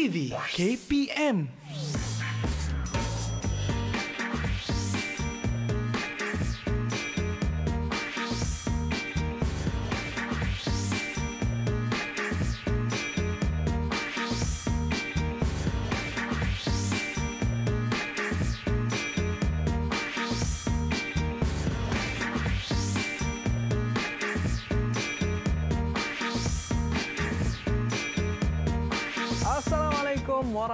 KPM.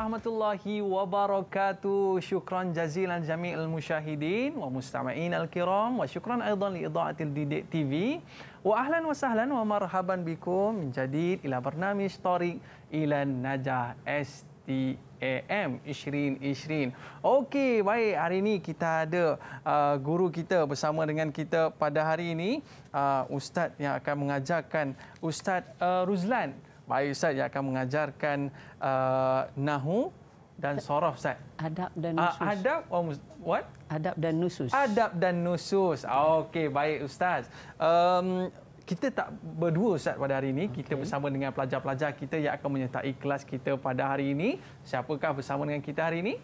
warahmatullahi wabarakatuh. Syukran jazilan jami'il musyahidin wa mustama'in al-kiram wa syukran aidan li idha'atil didik TV. Wa ahlan wa sahlan wa marhaban bikum min jadid ila bernami story ila najah STAM 2020. Okey, baik hari ini kita ada uh, guru kita bersama dengan kita pada hari ini. Uh, Ustaz yang akan mengajarkan Ustaz uh, Ruzlan. Baik Ustaz yang akan mengajarkan uh, Nahu dan Sorof Ustaz. Adab dan ah, Nusus. Uh, adab oh, what? Adab dan Nusus. Adab dan Nusus. Okey, baik Ustaz. Um, kita tak berdua Ustaz pada hari ini. Okay. Kita bersama dengan pelajar-pelajar kita yang akan menyertai kelas kita pada hari ini. Siapakah bersama dengan kita hari ini?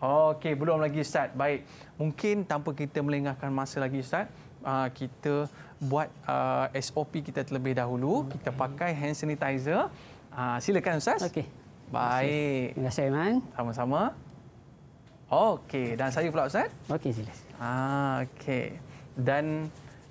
Okey, belum lagi Ustaz. Baik. Mungkin tanpa kita melengahkan masa lagi Ustaz, uh, kita buat uh, SOP kita terlebih dahulu. Okay. Kita pakai hand sanitizer. Uh, silakan Ustaz. Okey. Baik. Terima kasih, Iman. Sama-sama. Okey, dan saya pula Ustaz. Okey, sila. Ah, Okey. Dan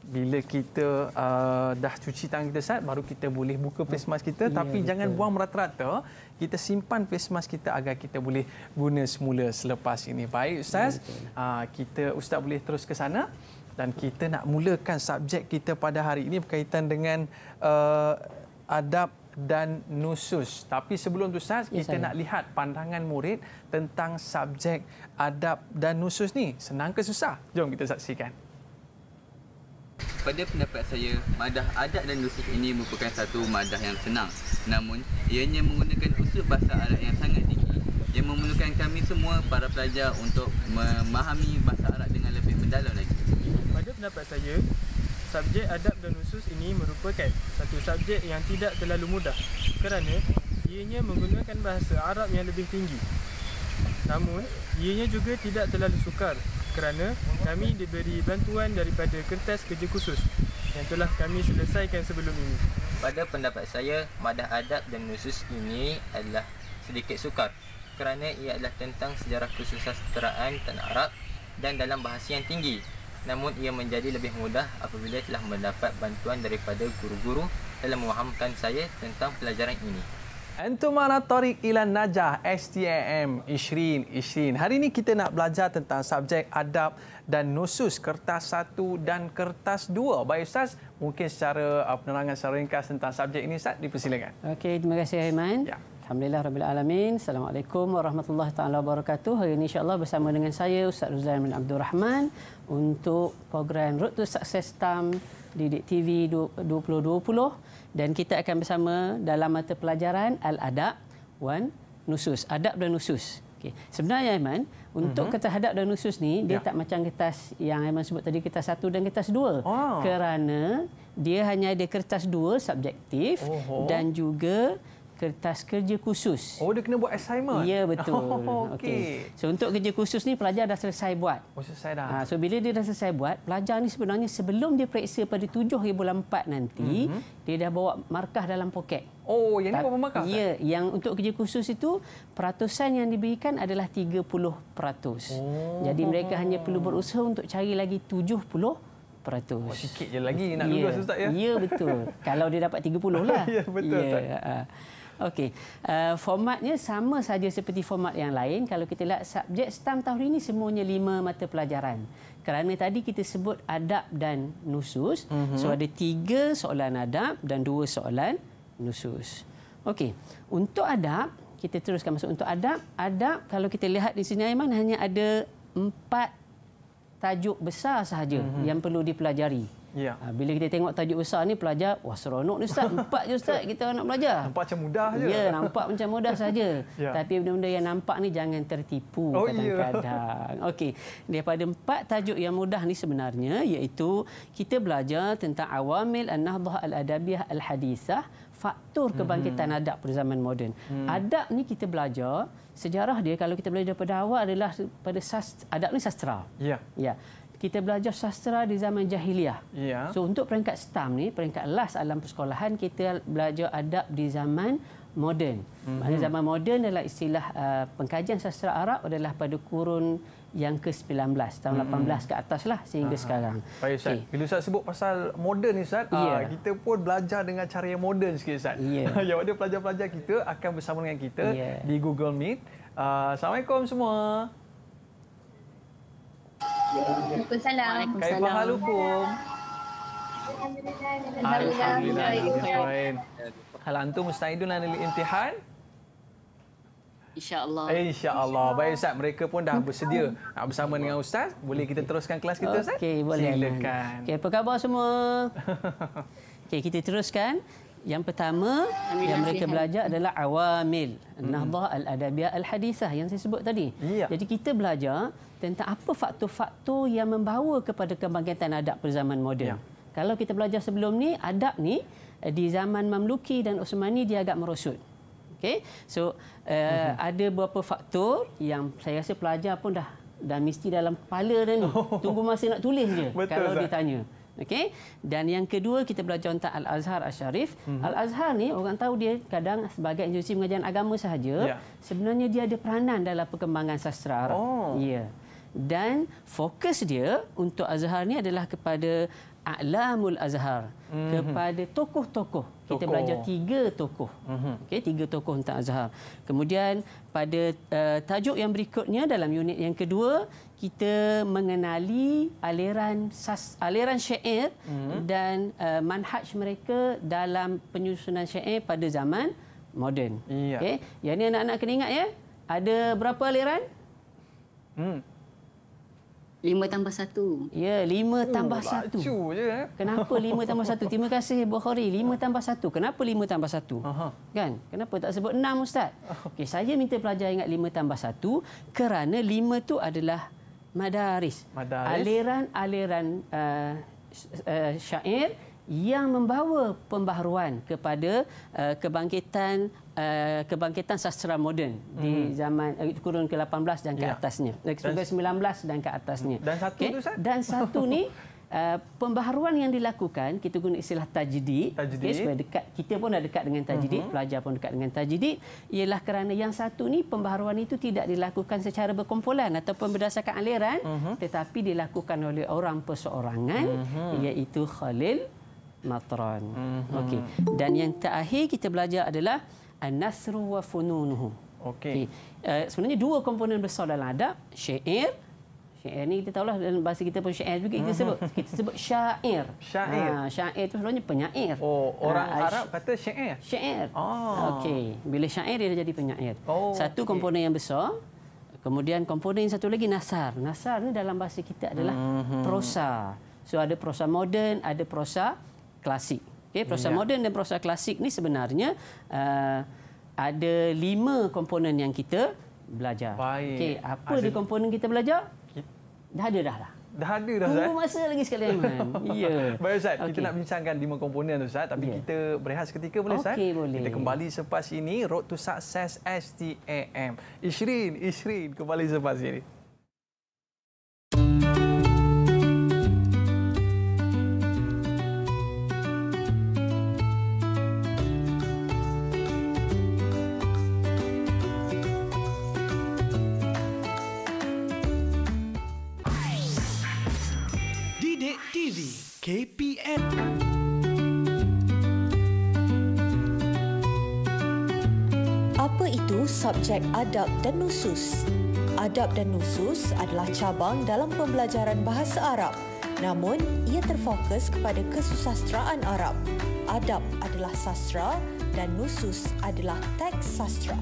bila kita uh, dah cuci tangan kita Ustaz, baru kita boleh buka face mask kita. Hmm. Ya, Tapi betul. jangan buang rata-rata. Kita simpan face mask kita agar kita boleh guna semula selepas ini. Baik Ustaz, ya, uh, kita Ustaz boleh terus ke sana dan kita nak mulakan subjek kita pada hari ini berkaitan dengan uh, adab dan nusus. Tapi sebelum itu Ustaz, ya, kita yes, nak lihat pandangan murid tentang subjek adab dan nusus ni. Senang ke susah? Jom kita saksikan. Pada pendapat saya, madah adab dan nusus ini merupakan satu madah yang senang. Namun, ianya menggunakan usul bahasa Arab yang sangat tinggi. Ia memerlukan kami semua para pelajar untuk memahami bahasa Arab dengan lebih mendalam lagi pendapat saya, subjek adab dan usus ini merupakan satu subjek yang tidak terlalu mudah kerana ianya menggunakan bahasa Arab yang lebih tinggi. Namun, ianya juga tidak terlalu sukar kerana kami diberi bantuan daripada kertas kerja khusus yang telah kami selesaikan sebelum ini. Pada pendapat saya, madah adab dan usus ini adalah sedikit sukar kerana ia adalah tentang sejarah kesusasteraan tanah Arab dan dalam bahasa yang tinggi namun ia menjadi lebih mudah apabila telah mendapat bantuan daripada guru-guru dalam memahamkan saya tentang pelajaran ini. Antumana Tariq ila Najah STAM Ishrin Ishrin. Hari ini kita nak belajar tentang subjek adab dan nusus kertas 1 dan kertas 2. Baik Ustaz, mungkin secara penerangan secara ringkas tentang subjek ini Ustaz dipersilakan. Okey, terima kasih Aiman. Ya. Alhamdulillah Rabbil Alamin. Assalamualaikum warahmatullahi taala wabarakatuh. Hari ini insya-Allah bersama dengan saya Ustaz Ruzaim bin Abdul Rahman untuk program Road to Success Tam Didik TV 2020 dan kita akan bersama dalam mata pelajaran Al-Adab Wan Nusus. Adab dan Nusus. Okay. Sebenarnya Aiman, untuk mm-hmm. kertas hadap dan nusus ni ya. dia tak macam kertas yang Aiman sebut tadi kertas satu dan kertas dua. Oh. Kerana dia hanya ada kertas dua subjektif Oho. dan juga kertas kerja khusus. Oh, dia kena buat assignment? Ya, betul. Oh, okay. Okay. So, untuk kerja khusus ni pelajar dah selesai buat. Oh, selesai dah. Ha, so, bila dia dah selesai buat, pelajar ni sebenarnya sebelum dia periksa pada 7 bulan 4 nanti, mm-hmm. dia dah bawa markah dalam poket. Oh, yang ni berapa markah? Ya, tak? yang untuk kerja khusus itu, peratusan yang diberikan adalah 30%. Oh. Jadi, mereka hanya perlu berusaha untuk cari lagi 70%. Oh, sikit je lagi nak lulus ya. yeah. Ustaz ya. Ya yeah, betul. Kalau dia dapat 30 lah. ya yeah, betul yeah. Ya, ha. Ustaz. Okey. Uh, formatnya sama saja seperti format yang lain. Kalau kita lihat subjek STAM tahun ini semuanya lima mata pelajaran. Kerana tadi kita sebut adab dan nusus. Mm -hmm. So ada tiga soalan adab dan dua soalan nusus. Okey. Untuk adab, kita teruskan masuk untuk adab. Adab kalau kita lihat di sini Aiman hanya ada empat tajuk besar sahaja mm -hmm. yang perlu dipelajari. Ya. Ha, bila kita tengok tajuk besar ni pelajar, wah seronok ni ustaz, empat je ustaz kita nak belajar. Nampak macam mudah je. Ya, nampak macam mudah saja. Ya. Tapi benda-benda yang nampak ni jangan tertipu oh, ya. kadang-kadang. Ya. Okey, daripada empat tajuk yang mudah ni sebenarnya iaitu kita belajar tentang awamil an-nahdhah al-adabiyah al-hadisah, faktor kebangkitan hmm. adab pada zaman moden. Hmm. Adab ni kita belajar sejarah dia kalau kita belajar daripada awal adalah pada sast- adab ni sastra. Ya. Ya kita belajar sastra di zaman jahiliah. Ya. So untuk peringkat STAM ni, peringkat last alam persekolahan kita belajar adab di zaman moden. Mm-hmm. zaman moden adalah istilah uh, pengkajian sastra Arab adalah pada kurun yang ke-19, tahun mm-hmm. 18 ke atas lah sehingga Aha. sekarang. Baik Ustaz, okay. bila Ustaz sebut pasal moden ni Ustaz, yeah. Ya. uh, kita pun belajar dengan cara yang moden sikit Ustaz. Yeah. yang ada pelajar-pelajar kita akan bersama dengan kita yeah. di Google Meet. Uh, Assalamualaikum semua. Waalaikumsalam. Waalaikumsalam. Alhamdulillah. Alhamdulillah. Kalau antum mustahidun nak lah ambil imtihan? InsyaAllah. Eh, InsyaAllah. Baik Ustaz, mereka pun dah bersedia nak bersama dengan Ustaz. Boleh kita teruskan kelas kita Ustaz? Okey, boleh. Silakan. Okey, apa khabar semua? Okey, kita teruskan. Yang pertama Amin. yang mereka belajar adalah awamil hmm. nahdha al-adabiyah al-hadisah yang saya sebut tadi. Ya. Jadi kita belajar tentang apa faktor-faktor yang membawa kepada kebangkitan adab pada zaman moden. Ya. Kalau kita belajar sebelum ni, adab ni eh, di zaman Mamluki dan Osmani dia agak merosot. Okey. So, uh, uh ada beberapa faktor yang saya rasa pelajar pun dah dah mesti dalam kepala dan oh. tunggu masa nak tulis je Betul, kalau Zah. ditanya. Okey. Dan yang kedua kita belajar tentang Al-Azhar Asy-Syarif. Uh-huh. Mhm. Al-Azhar ni orang tahu dia kadang sebagai institusi pengajian agama sahaja, yeah. sebenarnya dia ada peranan dalam perkembangan sastra Arab. Oh. Ya. Yeah dan fokus dia untuk Azhar ni adalah kepada A'lamul Azhar mm-hmm. kepada tokoh-tokoh. Tokoh. Kita belajar tiga tokoh. Mm-hmm. Okey, tiga tokoh tentang Azhar. Kemudian pada uh, tajuk yang berikutnya dalam unit yang kedua, kita mengenali aliran sas, aliran syair mm-hmm. dan uh, manhaj mereka dalam penyusunan syair pada zaman moden. Yeah. Okey, yang ni anak-anak kena ingat ya. Ada berapa aliran? Hmm. Lima tambah satu. Ya, lima oh, tambah satu. Baju je. Eh. Kenapa lima tambah satu? Terima kasih, Bukhari. Lima ah. tambah satu. Kenapa lima tambah satu? Kan? Kenapa tak sebut enam, Ustaz? Ah. Okey, saya minta pelajar ingat lima tambah satu kerana lima itu adalah madaris. Madaris. Aliran-aliran uh, uh, syair yang membawa pembaharuan kepada uh, kebangkitan uh, kebangkitan sastra moden hmm. di zaman uh, kurun ke-18 ya. dan ke atasnya. Ya. Dan, ke-19 dan ke atasnya. Dan satu okay. tu, Dan satu ni Uh, pembaharuan yang dilakukan kita guna istilah tajdid okay, supaya dekat kita pun dah dekat dengan tajdid uh-huh. Hmm. pelajar pun dekat dengan tajdid ialah kerana yang satu ni pembaharuan itu tidak dilakukan secara berkumpulan ataupun berdasarkan aliran uh-huh. tetapi dilakukan oleh orang perseorangan uh-huh. iaitu Khalil matran. Mm -hmm. Okey. Dan yang terakhir kita belajar adalah an-nasru wa fununuhu. Okey. Okay. Uh, eh, sebenarnya dua komponen besar dalam adab, syair. Syair ni kita tahulah dalam bahasa kita pun syair juga kita sebut. Mhm. Kita sebut syair. Syair. Ha, syair itu sebenarnya penyair. Oh, orang ha, Arab kata syair. Syair. Oh. Okey. Bila syair dia jadi penyair. Oh, satu okay. komponen yang besar. Kemudian komponen yang satu lagi nasar. Nasar ni dalam bahasa kita adalah mm -hmm. prosa. So ada prosa moden, ada prosa klasik. Okay, proses yeah. moden dan proses klasik ni sebenarnya uh, ada lima komponen yang kita belajar. Baik. Okay, apa Azim. komponen kita belajar? Ya. Dah ada dah lah. Dah ada dah Ustaz. Tunggu masa lagi sekali Aiman. ya. Baik Ustaz, okay. kita nak bincangkan lima komponen tu Ustaz. Tapi yeah. kita berehat seketika boleh Ustaz? Okey boleh. Kita kembali selepas ini, Road to Success STAM. Ishrin, Ishrin kembali selepas ini. KPM. Apa itu subjek adab dan nusus? Adab dan nusus adalah cabang dalam pembelajaran bahasa Arab. Namun, ia terfokus kepada kesusastraan Arab. Adab adalah sastra dan nusus adalah teks sastra.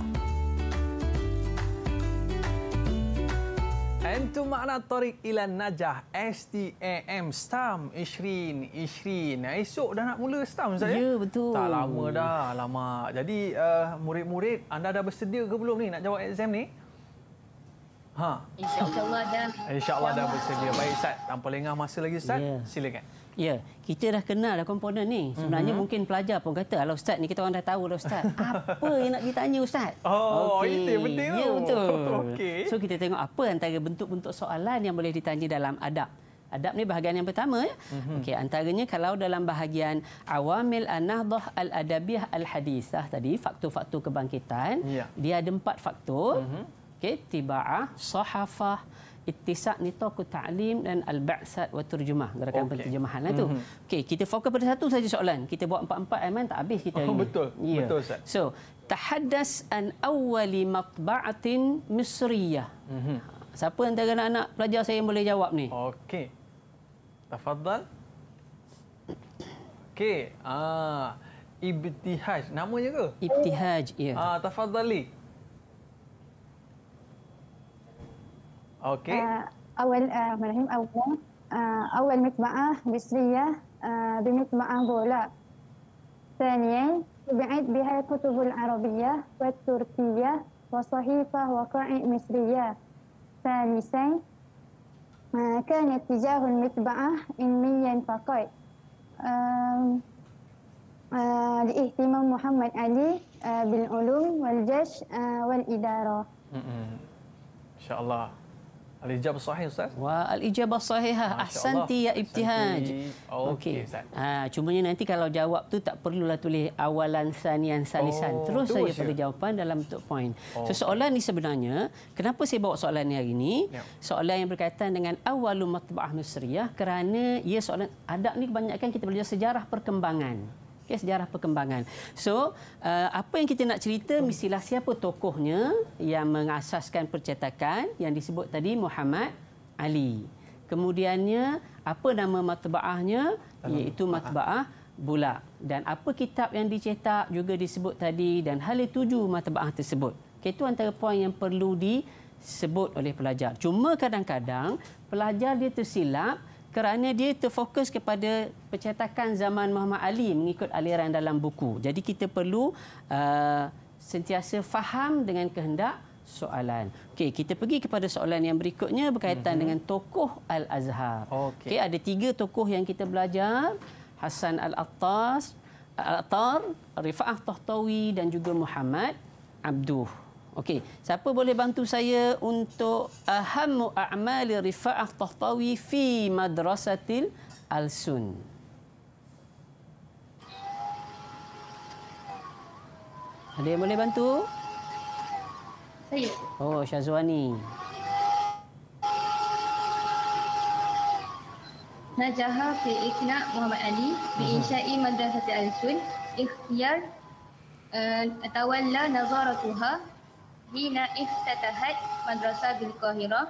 Pintu makna Tariq ila Najah STAM STAM Ishrin Ishrin eh, Esok dah nak mula STAM saya Ya betul Tak lama dah lama. Jadi uh, murid-murid Anda dah bersedia ke belum ni Nak jawab exam ni Ha. InsyaAllah dah. InsyaAllah dah bersedia. Baik, Ustaz. Tanpa lengah masa lagi, Ustaz. Yeah. Silakan. Ya, kita dah kenal dah komponen ni. Sebenarnya mm-hmm. mungkin pelajar pun kata, "Alah ustaz, ni kita orang dah tahu lah ustaz. apa yang nak ditanya ustaz?" Oh, okay. itu yang penting. Ya, betul. Okay. So kita tengok apa antara bentuk-bentuk soalan yang boleh ditanya dalam adab. Adab ni bahagian yang pertama ya. Mm-hmm. Okey, antaranya kalau dalam bahagian awamil anahdah al-adabiyah al-hadisah tadi, faktor-faktor kebangkitan, yeah. dia ada empat faktor. Mm-hmm. Okey, tibaah, sahafah, ittisak ni toku ta'lim dan al-ba'sat wa turjumah gerakan okay. penterjemahan lah tu. Mm-hmm. Okey, kita fokus pada satu saja soalan. Kita buat empat-empat aman eh, tak habis kita. Oh, betul. Yeah. Betul Ustaz. So, tahaddas an awwali matba'atin misriyah. Mm-hmm. Siapa antara anak-anak pelajar saya yang boleh jawab ni? Okey. Tafadhal. Okey, ah Ibtihaj namanya ke? Ibtihaj, ya. Ah, tafadhali. اوكي آه، اول آه، ابراهيم اول آه، اول مطبعه مصريه بمطبعه بولا ثانيا طبعت بها الكتب العربيه والتركيه وصحيفه وقائع مصريه ثالثا كان اتجاه المطبعه علميا فقط لاهتمام محمد علي بالعلوم والجيش والاداره ان شاء الله Al-ijabah sahih Ustaz. Wah, al-ijabah sahih. Ah, Ahsanti ya ibtihaj. Oh, Okey Ustaz. Ha, cumanya nanti kalau jawab tu tak perlulah tulis awalan, sanian, salisan. Oh, Terus saja pada ya? jawapan dalam bentuk poin. Oh, so soalan okay. ni sebenarnya, kenapa saya bawa soalan ni hari ini? Yeah. Soalan yang berkaitan dengan awalul matba'ah Nusriyah kerana ia soalan adab ni kebanyakan kita belajar sejarah perkembangan okay, sejarah perkembangan. So uh, apa yang kita nak cerita mestilah siapa tokohnya yang mengasaskan percetakan yang disebut tadi Muhammad Ali. Kemudiannya apa nama matbaahnya iaitu matbaah Bulak dan apa kitab yang dicetak juga disebut tadi dan hal tuju matbaah tersebut. Okay, itu antara poin yang perlu disebut oleh pelajar. Cuma kadang-kadang pelajar dia tersilap kerana dia terfokus kepada percetakan zaman Muhammad Ali mengikut aliran dalam buku. Jadi kita perlu uh, sentiasa faham dengan kehendak soalan. Okey, kita pergi kepada soalan yang berikutnya berkaitan mm-hmm. dengan tokoh Al-Azhar. Okey, okay, ada tiga tokoh yang kita belajar, Hasan Al-Attas, Al-Attar, Rifaah Tahtawi dan juga Muhammad Abduh. Okey, siapa boleh bantu saya untuk ahammu a'mal Rifa'ah Tahtawi fi Madrasatil Al-Sun? Ada yang boleh bantu? Saya. Oh, Syazwani. Najaha fi Ikhna Muhammad Ali bi mhm. insya'i Madrasatil Al-Sun ikhtiar uh, eh, tawalla nazaratuha hina iftatahat madrasah bil Qahirah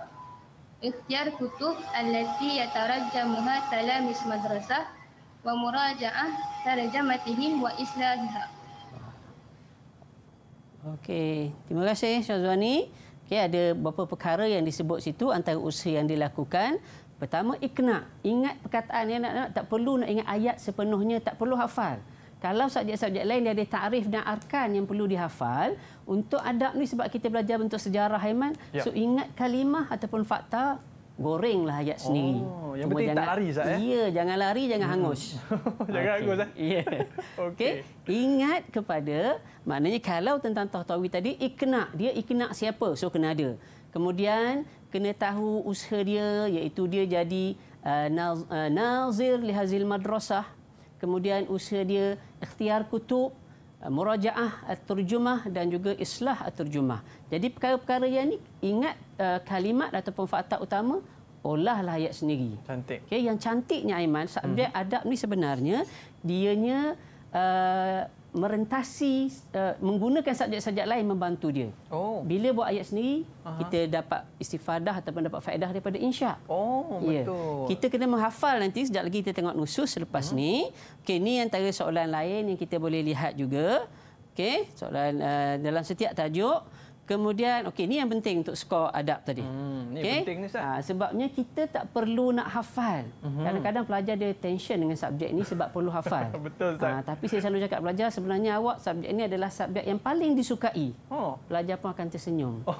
ikhtiar kutub allati yatarajjamuha talamis madrasah wa muraja'ah tarjamatihim wa islahiha. Okey, terima kasih Syazwani. Okey, ada beberapa perkara yang disebut situ antara usaha yang dilakukan. Pertama, ikna. Ingat perkataan yang nak, nak, tak perlu nak ingat ayat sepenuhnya, tak perlu hafal kalau subjek-subjek lain dia ada takrif dan arkan yang perlu dihafal untuk adab ni sebab kita belajar bentuk sejarah Haiman ya. so ingat kalimah ataupun fakta goringlah ayat sendiri. Oh, yang penting jangan, tak lari sah, eh? ya? ya. jangan lari, jangan hmm. hangus. jangan okay. hangus. Eh? Ya. Yeah. Okey. Okay. Ingat kepada, maknanya kalau tentang Tahtawi tadi, ikna. Dia ikna siapa? So, kena ada. Kemudian, kena tahu usaha dia, iaitu dia jadi uh, uh, nazir lihazil madrasah kemudian usaha dia ikhtiar kutub, eh, murajaah at-turjumah dan juga islah at-turjumah. Jadi perkara-perkara yang ni ingat uh, kalimat ataupun fakta utama olahlah ayat sendiri. Cantik. Okey yang cantiknya Aiman, subjek hmm. adab ni sebenarnya dianya uh, merentasi uh, menggunakan subjek-subjek lain membantu dia. Oh. Bila buat ayat sendiri, Aha. kita dapat istifadah ataupun dapat faedah daripada insya'. Oh, ya. betul. Kita kena menghafal nanti sejak lagi kita tengok nusus selepas hmm. ni. Okay, ni antara soalan lain yang kita boleh lihat juga. Okay, soalan uh, dalam setiap tajuk Kemudian, okey, ini yang penting untuk skor adab tadi. Hmm, ini okay? penting ni, Ustaz. Ah, sebabnya kita tak perlu nak hafal. Mhm. Kadang-kadang hmm. pelajar dia tension dengan subjek ini sebab perlu hafal. Betul, Ustaz. Ha, tapi saya selalu cakap pelajar, sebenarnya awak subjek ini adalah subjek yang paling disukai. Oh. Pelajar pun akan tersenyum. Oh.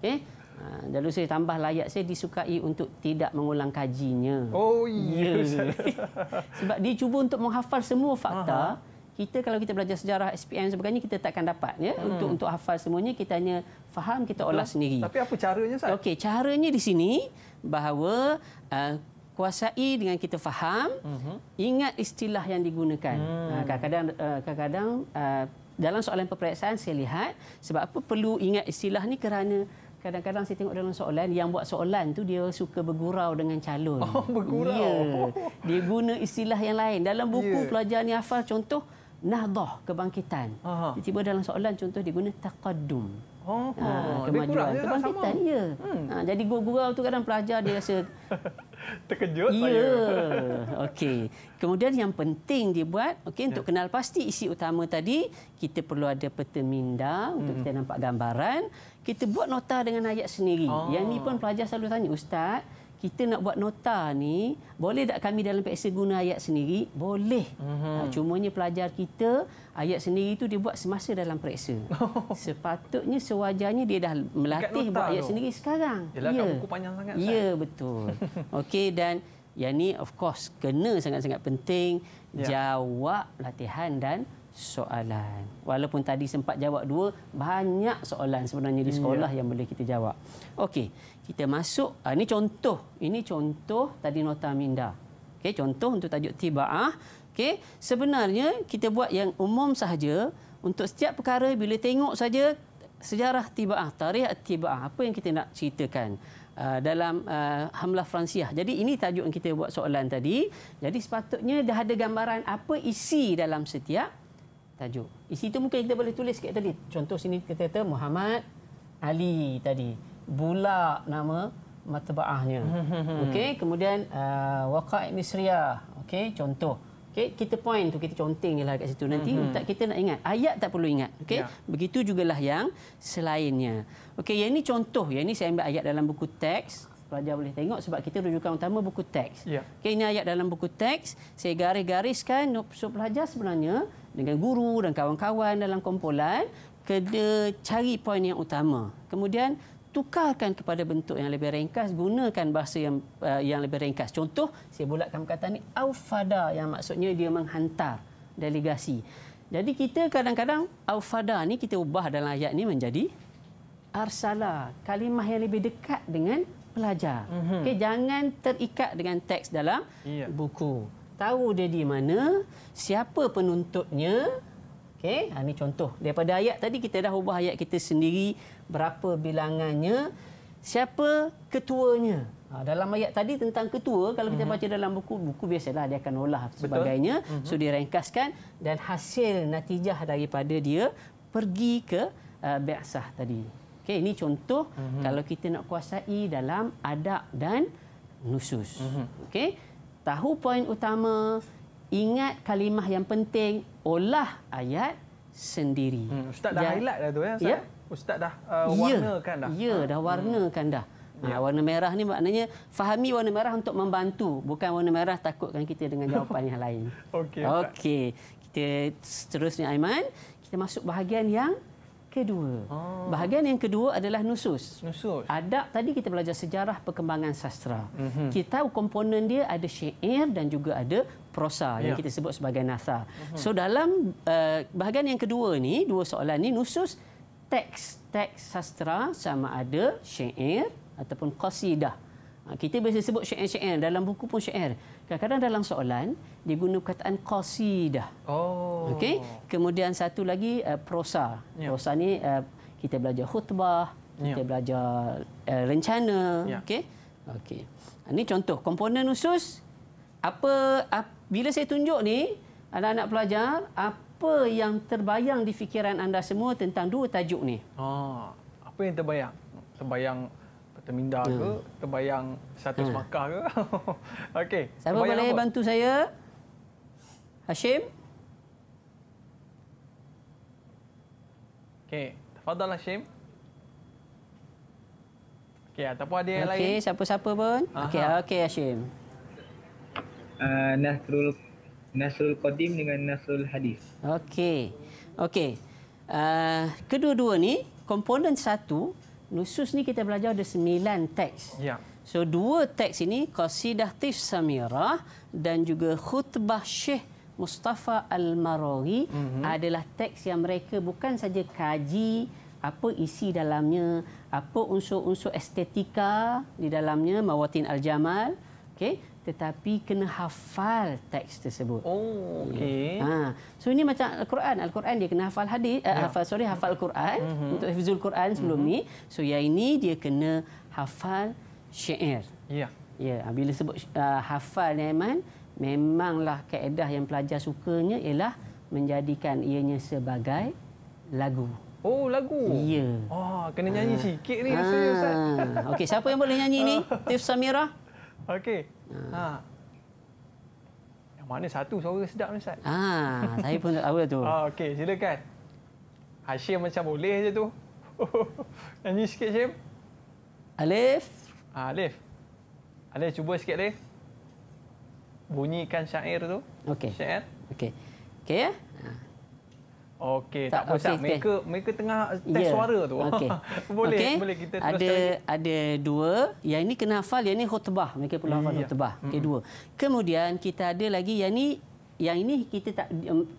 Okay? Ah, lalu saya tambah layak saya disukai untuk tidak mengulang kajinya. Oh, iya. Yeah. sebab dia cuba untuk menghafal semua fakta. Aha kita kalau kita belajar sejarah SPM sebagainya kita takkan dapat ya hmm. untuk untuk hafal semuanya kita hanya faham kita olah sendiri. Tapi apa caranya Ustaz? Okey, caranya di sini bahawa uh, kuasai dengan kita faham, uh-huh. ingat istilah yang digunakan. Hmm. Ah, kadang-kadang uh, kadang-kadang uh, dalam soalan peperiksaan saya lihat sebab apa perlu ingat istilah ni kerana kadang-kadang saya tengok dalam soalan yang buat soalan tu dia suka bergurau dengan calon. Oh, bergurau. Yeah. Dia guna istilah yang lain. Dalam buku yeah. pelajar ni hafal contoh nahdah kebangkitan. Tiba-tiba dalam soalan contoh diguna taqaddum. Oh, ha, kemajuan lah kebangkitan ya. Hmm. Ha, jadi gurau-gurau tu kadang pelajar dia rasa terkejut ya. saya. Ya. Okey. Kemudian yang penting dia buat okey ya. untuk kenal pasti isi utama tadi kita perlu ada peta minda untuk hmm. kita nampak gambaran. Kita buat nota dengan ayat sendiri. Oh. Yang ni pun pelajar selalu tanya ustaz kita nak buat nota ni boleh tak kami dalam peksa guna ayat sendiri boleh mm-hmm. ha, cumanya pelajar kita ayat sendiri tu dibuat semasa dalam peksa sepatutnya sewajarnya dia dah melatih buat ayat tu. sendiri sekarang Yalah, ya buku panjang sangat ya saya. betul okey dan yang ni of course kena sangat-sangat penting ya. jawab latihan dan soalan. Walaupun tadi sempat jawab dua, banyak soalan sebenarnya di ya. sekolah yeah. yang boleh kita jawab. Okey, kita masuk. Ah, ini contoh. Ini contoh tadi nota minda. Okey, contoh untuk tajuk tiba'ah. Okey, sebenarnya kita buat yang umum sahaja. Untuk setiap perkara, bila tengok saja sejarah tiba'ah, tarikh tiba'ah, apa yang kita nak ceritakan ah, dalam uh, hamlah fransiah. Jadi ini tajuk yang kita buat soalan tadi. Jadi sepatutnya dah ada gambaran apa isi dalam setiap tajuk. Di situ mungkin kita boleh tulis kat tadi. Contoh sini kita kata Muhammad Ali tadi. Bula nama matbaahnya. Mm-hmm. Okey, kemudian uh, Waqa'i Misriah. Okey, contoh. Okey, kita point tu kita conteng jelah kat situ nanti. Mm-hmm. Tak kita nak ingat. Ayat tak perlu ingat. Okey. Ya. Begitu jugalah yang selainnya. Okey, yang ini contoh. Yang ini saya ambil ayat dalam buku teks pelajar boleh tengok sebab kita rujukan utama buku teks. Ya. Okay, ini ayat dalam buku teks. Saya garis-gariskan so pelajar sebenarnya dengan guru dan kawan-kawan dalam kumpulan kena cari poin yang utama. Kemudian tukarkan kepada bentuk yang lebih ringkas gunakan bahasa yang uh, yang lebih ringkas. Contoh saya bulatkan kata ni aufada yang maksudnya dia menghantar delegasi. Jadi kita kadang-kadang aufada ni kita ubah dalam ayat ini menjadi arsala, kalimah yang lebih dekat dengan pelajar. Mm -hmm. okay, jangan terikat dengan teks dalam yeah. buku. Tahu dia di mana, siapa penuntutnya. Okay, ini ha, contoh. Daripada ayat tadi, kita dah ubah ayat kita sendiri. Berapa bilangannya. Siapa ketuanya. Ha, dalam ayat tadi tentang ketua, kalau kita mhm. baca dalam buku, buku biasalah dia akan olah sebagainya. Betul. Mhm. So, direngkaskan. Dan hasil, natijah daripada dia pergi ke uh, Biasah tadi. Okay, ini contoh mm -hmm. kalau kita nak kuasai dalam adab dan nusus. Mm -hmm. Okey. Tahu poin utama, ingat kalimah yang penting, olah ayat sendiri. Hmm, Ustaz dah ya. highlight dah tu ya, ya. Ustaz dah uh, ya. warnakan dah. Ya, dah hmm. warnakan hmm. dah. Ha, ya. Warna merah ni maknanya fahami warna merah untuk membantu, bukan warna merah takutkan kita dengan jawapan yang lain. Okey. Okay. Kita seterusnya Aiman, kita masuk bahagian yang kedua. Oh. Bahagian yang kedua adalah nusus. Nusus. Adab tadi kita belajar sejarah perkembangan sastra. Mm-hmm. Kita komponen dia ada syair dan juga ada prosa yeah. yang ya. kita sebut sebagai nasa. Mm-hmm. So dalam uh, bahagian yang kedua ni, dua soalan ni nusus teks, teks sastra sama ada syair ataupun qasidah. Ha, kita biasa sebut syair-syair dalam buku pun syair. Kadang-kadang dalam soalan digunakan perkataan qasidah. Oh. Okey. Kemudian satu lagi uh, prosa. Ya. Prosa ni uh, kita belajar khutbah, kita ya. belajar uh, rencana, ya. okey. Okey. Ini ha, contoh komponen usus apa uh, bila saya tunjuk ni anak-anak pelajar apa yang terbayang di fikiran anda semua tentang dua tajuk ni? Oh, apa yang terbayang? Terbayang terminda ke, ya. terbayang satu hmm. Ya. semakah ke. Okey. Siapa boleh apa? bantu saya? Hashim? Okey. Tafadhal Hashim. Okey, ataupun ada yang okay, lain. Okey, siapa-siapa pun. Okey, okey Hashim. Uh, Nasrul Nasrul Qadim dengan Nasrul Hadis. Okey. Okey. Uh, kedua-dua ni komponen satu Nusus ni kita belajar ada sembilan teks. Ya. So dua teks ini Qasidah Tif Samirah dan juga Khutbah Syekh Mustafa Al-Marawi mm -hmm. adalah teks yang mereka bukan saja kaji apa isi dalamnya, apa unsur-unsur estetika di dalamnya Mawatin Al-Jamal, okey, tetapi kena hafal teks tersebut. Oh, ya. okey. Ha. So ini macam Al-Quran. Al-Quran dia kena hafal hadis, eh, ya. uh, hafal sorry, hafal Al-Quran mm -hmm. untuk hafizul Quran sebelum mm -hmm. ni. So yang ini dia kena hafal syair. Ya. Ya, ha, bila sebut uh, hafal Naiman, memanglah kaedah yang pelajar sukanya ialah menjadikan ianya sebagai lagu. Oh, lagu. Ya. Oh, kena nyanyi ha. sikit ni ha. rasa ustaz. Okey, siapa yang boleh nyanyi ni? Tif Samira. Okey. Ah. Ha. Yang mana satu suara sedap ni, Ustaz? Ha, saya pun tak tahu lah tu. Ha, okey, silakan. Hashim macam boleh je tu. Nyanyi sikit, Hashim. Alif. Ha, Alif. Alif, cuba sikit, Alif. Bunyikan syair tu. Okey. Syair. Okey. Okey, ya? Ha. Okey, tak, tak apa okay, mereka okay. mereka tengah test yeah. suara tu. Okay. boleh okay. boleh kita teruskan. Ada ada dua. Yang ini kena hafal, yang ini khutbah. Mereka perlu hafal yeah. khutbah. Okey, dua. Kemudian kita ada lagi yang ini yang ini kita tak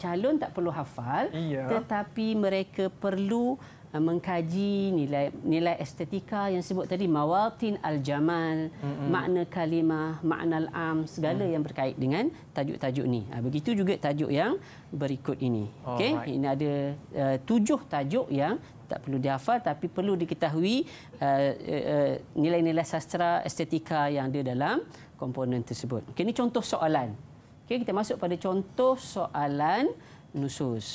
calon tak perlu hafal yeah. tetapi mereka perlu Ah, mengkaji nilai nilai estetika yang sebut tadi mawatin al-jamal mm-hmm. makna kalimah makna al-am segala mm. yang berkait dengan tajuk-tajuk ni. Ah, begitu juga tajuk yang berikut ini. Okey, ini ada uh, tujuh tajuk yang tak perlu dihafal tapi perlu diketahui uh, uh, nilai-nilai sastra estetika yang ada dalam komponen tersebut. Okey, ini contoh soalan. Okey, kita masuk pada contoh soalan nusus.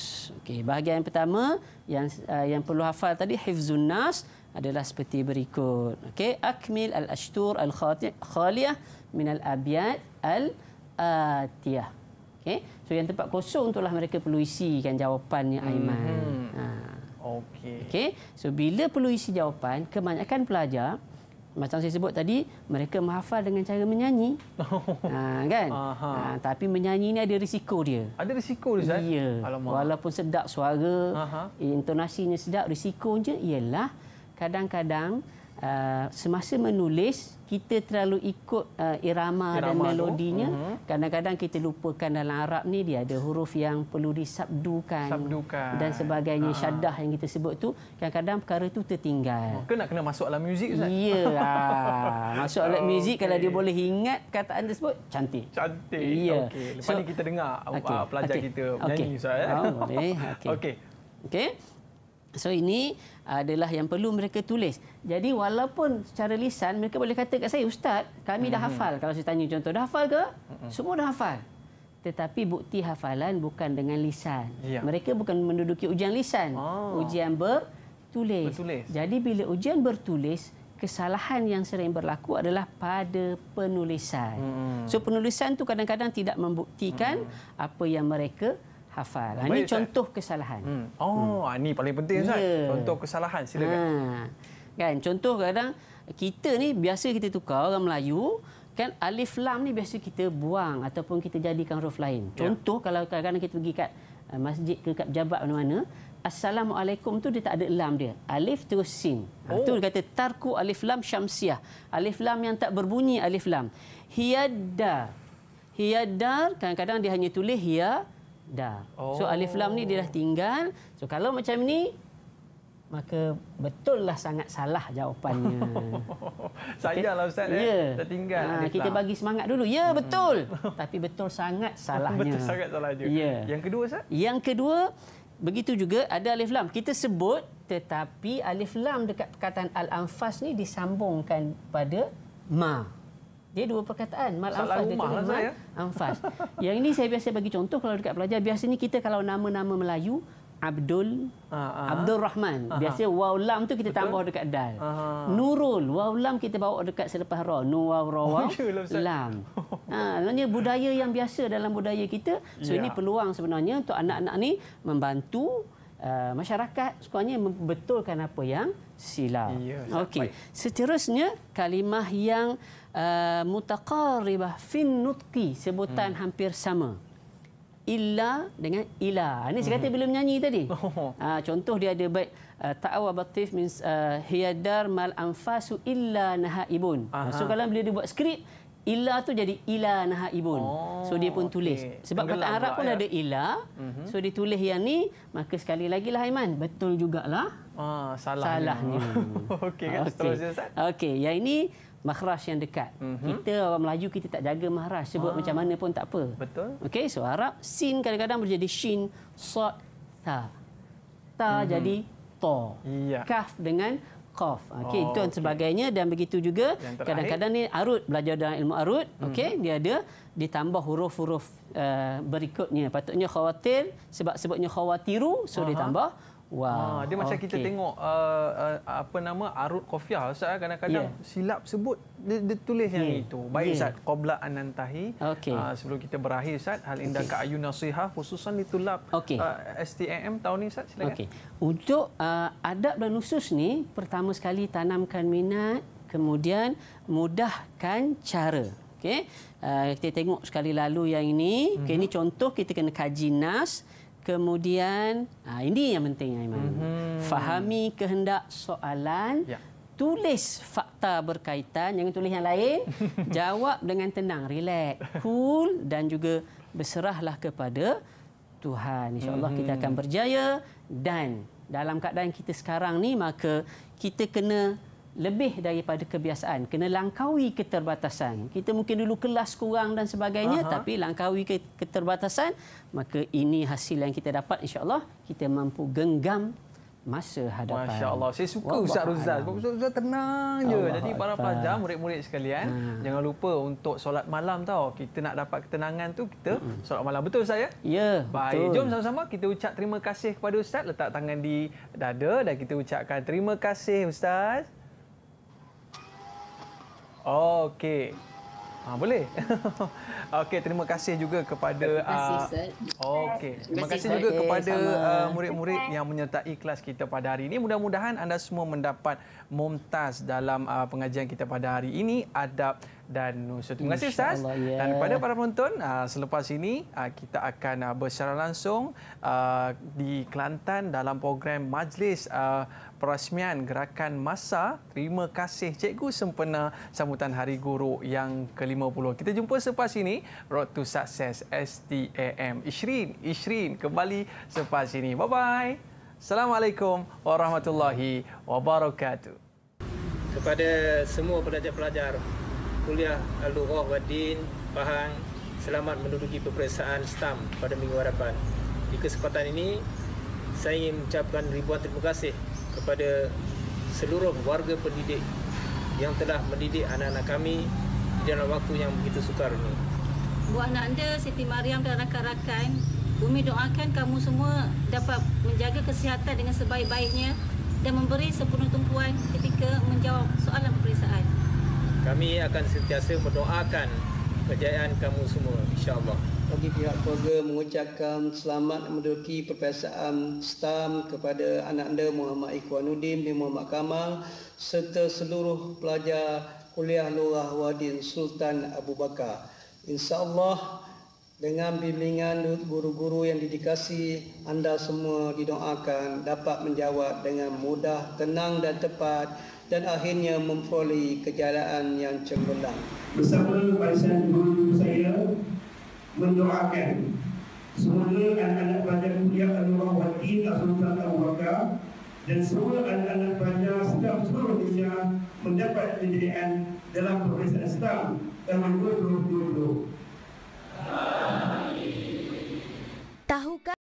Okey, bahagian pertama yang uh, yang perlu hafal tadi hifzun nas adalah seperti berikut. Okey, akmil al-ashtur al-khaliyah min al-abyad al-atiyah. Okey. So yang tempat kosong itulah mereka perlu isikan jawapannya Aiman. Mm-hmm. Ha. Okey. Okey. So bila perlu isi jawapan, kebanyakan pelajar macam saya sebut tadi mereka menghafal dengan cara menyanyi ha, kan ha, tapi menyanyi ini ada risiko dia ada risiko ustaz ya. walaupun sedap suara Aha. intonasinya sedap risikonya ialah kadang-kadang Uh, semasa menulis kita terlalu ikut uh, irama, irama dan melodinya tu. Mhm. kadang-kadang kita lupakan dalam Arab ni dia ada huruf yang perlu disabdukan Sabdukan. dan sebagainya uh. Ah. syaddah yang kita sebut tu kadang-kadang perkara tu tertinggal oh, ke nak kena masuk dalam muzik ustaz ya masuk okay. dalam muzik kalau dia boleh ingat kataan tersebut cantik cantik ya. okey lepas so, ni kita dengar okay. uh, ah, pelajar okay. kita okay. nyanyi ustaz eh? oh, okey okey okey So ini adalah yang perlu mereka tulis. Jadi walaupun secara lisan mereka boleh kata kat saya ustaz, kami dah mm-hmm. hafal. Kalau saya tanya contoh dah hafal ke? Semua dah hafal. Tetapi bukti hafalan bukan dengan lisan. Ya. Mereka bukan menduduki ujian lisan. Oh. Ujian bertulis. bertulis. Jadi bila ujian bertulis, kesalahan yang sering berlaku adalah pada penulisan. Hmm. So penulisan tu kadang-kadang tidak membuktikan hmm. apa yang mereka hafal. Ini ha, contoh tak? kesalahan. Hmm. Oh, hmm. ini ha, paling penting Ustaz. Yeah. Contoh kesalahan, silakan. Ha. Kan, contoh kadang kita ni biasa kita tukar orang Melayu, kan alif lam ni biasa kita buang ataupun kita jadikan huruf lain. Ya. Contoh yeah. kalau kadang kadang kita pergi kat eh, masjid ke kat pejabat mana-mana, Assalamualaikum tu dia tak ada lam dia. Alif terus sin. Ha, oh. Itu kata tarku alif lam syamsiah. Alif lam yang tak berbunyi alif lam. Hiyadda. Hiyadda kadang-kadang dia hanya tulis hiyadda dah. Oh. So alif lam ni dia dah tinggal. So kalau macam ni maka betul lah sangat salah jawapannya. Sayanglah ustaz eh? ya. Dah tinggal. Ha, kita bagi semangat dulu. Ya hmm. betul. Tapi betul sangat salahnya. Betul sangat salahnya. Ya. Yang kedua ustaz? Yang kedua begitu juga ada alif lam. Kita sebut tetapi alif lam dekat perkataan al-anfas ni disambungkan pada ma. Dia dua perkataan. Mal Salah anfas, rumah lah saya. Anfas. Yang ini saya biasa bagi contoh kalau dekat pelajar. Biasanya kita kalau nama-nama Melayu, Abdul uh-huh. Abdul Rahman. Biasa uh-huh. waw lam tu kita Betul? tambah dekat dal. Uh-huh. Nurul waw lam kita bawa dekat selepas ra. Nu waw ra ya, waw lam. Ha, uh, budaya yang biasa dalam budaya kita. So yeah. ini ya. peluang sebenarnya untuk anak-anak ni membantu uh, masyarakat sekurangnya membetulkan apa yang silap. Yeah, Okey. Seterusnya kalimah yang Eh, mutaqaribah fin nutqi sebutan hmm. hampir sama illa dengan ila. Ini saya kata hmm. belum nyanyi tadi. Oh. Ha, contoh dia ada baik eh, ta'awa batif means eh, hiyadar mal anfasu illa nahaibun. So kalau beliau dia buat skrip illa tu jadi ila nahaibun. Oh, so dia pun tulis. Okay. Sebab kata Arab pun ya. ada ila. Mhm. So dia tulis yang ni maka sekali lagi lah Aiman. Betul jugalah. Ah, salah. Salah ni. Okey kan okay. seterusnya Okey, yang ini makhraj yang dekat. Mm-hmm. Kita orang Melayu kita tak jaga makhraj sebut ah. macam mana pun tak apa. Betul. Okey, so Arab sin kadang-kadang boleh jadi shin, sad, ta. Ta mm-hmm. jadi to. Ya. Kaf dengan qaf. Okey, oh, itu dan okay. sebagainya dan begitu juga kadang-kadang ni arut belajar dalam ilmu arut, mm-hmm. okey, dia ada ditambah huruf-huruf uh, berikutnya. Patutnya khawatir sebab sebutnya khawatiru, so uh-huh. ditambah Wow. Ha, dia macam okay. kita tengok uh, uh, apa nama Arut Kofia Ustaz eh, kadang-kadang yeah. silap sebut dia, dia tulis yeah. yang ya. itu. Baik ya. Ustaz yeah. Qobla Anantahi. Okay. Uh, ah, sebelum kita berakhir Ustaz hal indah okay. ke ayu nasihah khususan ditulap okay. uh, STAM tahun ini Ustaz silakan. Okay. Untuk uh, adab dan usus ni pertama sekali tanamkan minat kemudian mudahkan cara. Okey. Uh, kita tengok sekali lalu yang ini. Mm-hmm. ini contoh kita kena kaji nas. Kemudian, ha, ini yang penting, Aiman. Mm -hmm. Fahami kehendak soalan. Ya. Tulis fakta berkaitan. Jangan tulis yang lain. Jawab dengan tenang, relax, cool dan juga berserahlah kepada Tuhan. InsyaAllah mm -hmm. kita mhm. akan berjaya. Dan dalam keadaan kita sekarang ni maka kita kena lebih daripada kebiasaan kena langkawi keterbatasan kita mungkin dulu kelas kurang dan sebagainya Aha. tapi langkawi keterbatasan maka ini hasil yang kita dapat insyaallah kita mampu genggam masa hadapan Masya Allah, saya suka Wah, ustaz Ruzal ustaz Ruzal tenang Allah je Allah jadi para pelajar murid-murid sekalian hmm. jangan lupa untuk solat malam tau kita nak dapat ketenangan tu kita hmm. solat malam betul saya. ya ya baik betul. jom sama-sama kita ucap terima kasih kepada ustaz letak tangan di dada dan kita ucapkan terima kasih ustaz Okey. Ha, boleh. Okey, terima kasih juga kepada Terima kasih, uh, Okey. Terima, terima kasih juga okay, kepada uh, murid-murid yang menyertai kelas kita pada hari ini. Mudah-mudahan anda semua mendapat momtaz dalam uh, pengajian kita pada hari ini adab dan Nusyut. Uh, terima kasih Ustaz. yeah. Dan kepada para penonton, uh, selepas ini uh, kita akan bersiara langsung di Kelantan dalam program Majlis Perasmian Gerakan Masa. Terima kasih Cikgu sempena sambutan Hari Guru yang ke-50. Kita jumpa selepas ini. Road to Success STAM. Ishrin, Ishrin kembali selepas ini. Bye-bye. Assalamualaikum warahmatullahi wabarakatuh. Kepada semua pelajar-pelajar Kuliah Al-Lughah Wadin Pahang selamat menduduki peperiksaan STAM pada minggu hadapan. Di kesempatan ini, saya ingin mengucapkan ribuan terima kasih kepada seluruh warga pendidik yang telah mendidik anak-anak kami di dalam waktu yang begitu sukar ini. Buat anak anda, Siti Mariam dan rakan-rakan, Bumi doakan kamu semua dapat menjaga kesihatan dengan sebaik-baiknya dan memberi sepenuh tumpuan ketika menjawab soalan kami akan sentiasa mendoakan kejayaan kamu semua Insya Allah. bagi pihak keluarga mengucapkan selamat menduduki perpisahan STAM kepada anak anda Muhammad Ikhwanuddin bin Muhammad Kamal serta seluruh pelajar Kuliah Lurah Wadin Sultan Abu Bakar. Insya Allah dengan bimbingan guru-guru yang didikasi anda semua didoakan dapat menjawab dengan mudah, tenang dan tepat dan akhirnya memperoleh kejayaan yang cemerlang. Bersama barisan guru saya mendoakan semua anak-anak pelajar kuliah Al-Nurah Wati Tasulutan Al-Waka dan semua anak-anak pelajar setiap seluruh Indonesia mendapat pendidikan dalam Profesor Islam tahun 2020. Amin. Tahukah?